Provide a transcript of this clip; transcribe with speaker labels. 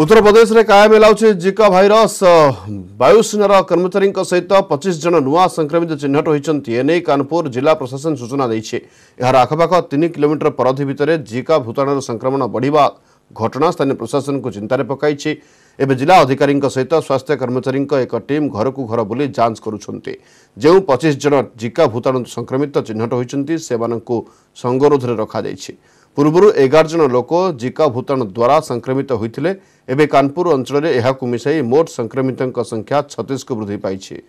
Speaker 1: ଉତ୍ତର ପ୍ରଦେଶରେ କାୟମ ହେଲାଉଛି Zika virus ବାୟୁସେନାର କର୍ମଚାରୀଙ୍କ ସହିତ ପଚିଶ ଜଣ ନୂଆ ସଂକ୍ରମିତ ଚିହ୍ନଟ ହୋଇଛନ୍ତି ଏନେଇ କାନପୁର ଜିଲ୍ଲା ପ୍ରଶାସନ ସୂଚନା ଦେଇଛି ଏହାର ଆଖପାଖ ତିନି କିଲୋମିଟର ପରଧି ଭିତରେ ଜିକା ଭୂତାଣୁର ସଂକ୍ରମଣ ବଢ଼ିବା ଘଟଣା ସ୍ଥାନୀୟ ପ୍ରଶାସନକୁ ଚିନ୍ତାରେ ପକାଇଛି ଏବେ ଜିଲ୍ଲା ଅଧିକାରୀଙ୍କ ସହିତ ସ୍ୱାସ୍ଥ୍ୟ କର୍ମଚାରୀଙ୍କ ଏକ ଟିମ୍ ଘରକୁ ଘର ବୁଲି ଯାଞ୍ଚ କରୁଛନ୍ତି ଯେଉଁ ପଚିଶ ଜଣ ଜିକା ଭୂତାଣୁ ସଂକ୍ରମିତ ଚିହ୍ନଟ ହୋଇଛନ୍ତି ସେମାନଙ୍କୁ ସଙ୍ଗରୋଧରେ ରଖାଯାଇଛି ପୂର୍ବରୁ ଏଗାର ଜଣ ଲୋକ ଜିକା ଭୂତାଣୁ ଦ୍ୱାରା ସଂକ୍ରମିତ ହୋଇଥିଲେ ଏବେ କାନପୁର ଅଞ୍ଚଳରେ ଏହାକୁ ମିଶାଇ ମୋଟ ସଂକ୍ରମିତଙ୍କ ସଂଖ୍ୟା ଛତିଶକୁ ବୃଦ୍ଧି ପାଇଛି